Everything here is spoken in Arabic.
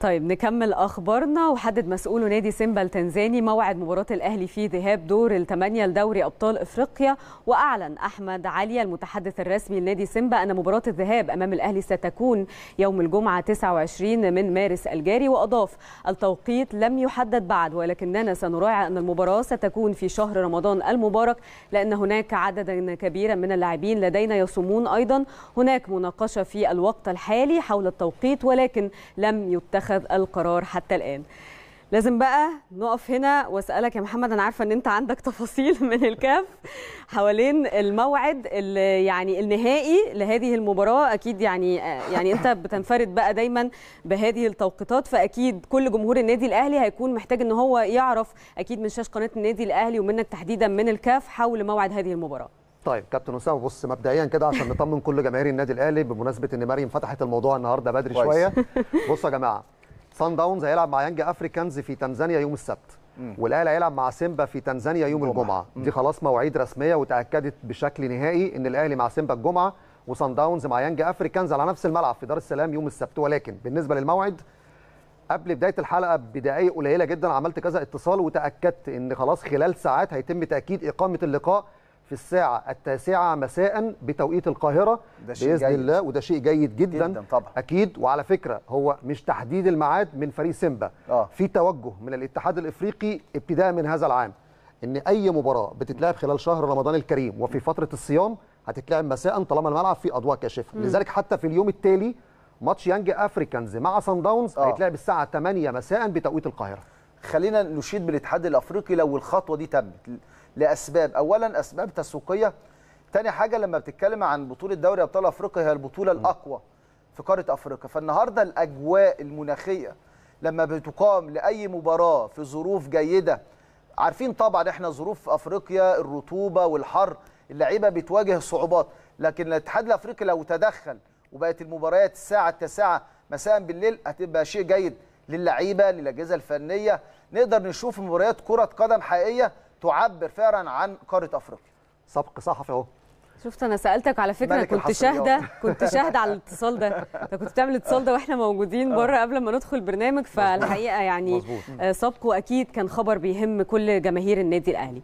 طيب نكمل اخبارنا وحدد مسؤول نادي سيمبا التنزاني موعد مباراه الاهلي في ذهاب دور الثمانيه لدوري ابطال افريقيا واعلن احمد علي المتحدث الرسمي لنادي سيمبا ان مباراه الذهاب امام الاهلي ستكون يوم الجمعه 29 من مارس الجاري واضاف التوقيت لم يحدد بعد ولكننا سنراعي ان المباراه ستكون في شهر رمضان المبارك لان هناك عددا كبيرا من اللاعبين لدينا يصومون ايضا هناك مناقشه في الوقت الحالي حول التوقيت ولكن لم يتخذ اتخذ القرار حتى الآن لازم بقى نقف هنا واسالك يا محمد انا عارفه ان انت عندك تفاصيل من الكاف حوالين الموعد اللي يعني النهائي لهذه المباراه اكيد يعني يعني انت بتنفرد بقى دايما بهذه التوقيتات فاكيد كل جمهور النادي الاهلي هيكون محتاج ان هو يعرف اكيد من شاشه قناه النادي الاهلي ومنك تحديدا من الكاف حول موعد هذه المباراه طيب كابتن اسامه بص مبدئيا كده عشان نطمن كل جماهير النادي الاهلي بمناسبه ان مريم فتحت الموضوع النهارده بدري شويه بصوا يا جماعه سان داونز هيلعب مع يانج افريكانز في تنزانيا يوم السبت والاهلي هيلعب مع سيمبا في تنزانيا يوم جمعة. الجمعه دي خلاص مواعيد رسميه وتاكدت بشكل نهائي ان الاهلي مع سيمبا الجمعه وصن داونز مع يانج افريكانز على نفس الملعب في دار السلام يوم السبت ولكن بالنسبه للموعد قبل بدايه الحلقه بدقائق قليله جدا عملت كذا اتصال وتاكدت ان خلاص خلال ساعات هيتم تاكيد اقامه اللقاء في الساعة التاسعة مساء بتوقيت القاهرة بإذن جيد. الله وده شيء جيد جدا, جداً طبعا. أكيد وعلى فكرة هو مش تحديد الميعاد من فريق سيمبا آه. في توجه من الاتحاد الإفريقي ابتداء من هذا العام إن أي مباراة بتتلعب خلال شهر رمضان الكريم وفي فترة الصيام هتتلعب مساء طالما الملعب فيه أضواء كاشفة لذلك حتى في اليوم التالي ماتش يانج أفريكانز مع سان داونز آه. هيتلعب الساعة 8 مساء بتوقيت القاهرة خلينا نشيد بالاتحاد الافريقي لو الخطوه دي تمت لاسباب اولا اسباب تسويقيه تاني حاجه لما بتتكلم عن بطوله دوري ابطال افريقيا هي البطوله الاقوى في قاره افريقيا فالنهارده الاجواء المناخيه لما بتقام لاي مباراه في ظروف جيده عارفين طبعا احنا ظروف افريقيا الرطوبه والحر اللعيبه بتواجه صعوبات لكن الاتحاد الافريقي لو تدخل وبقت المباريات الساعه 9 مساء بالليل هتبقى شيء جيد للعيبه للاجهزه الفنيه نقدر نشوف مباريات كره قدم حقيقيه تعبر فعلا عن قاره افريقيا سبق صحفي اهو شفت انا سالتك على فكره كنت شاهده كنت شاهده على الاتصال ده انت كنت بتعمل الاتصال ده واحنا موجودين بره آه. قبل ما ندخل برنامج فالحقيقه يعني سبق آه، اكيد كان خبر بيهم كل جماهير النادي الاهلي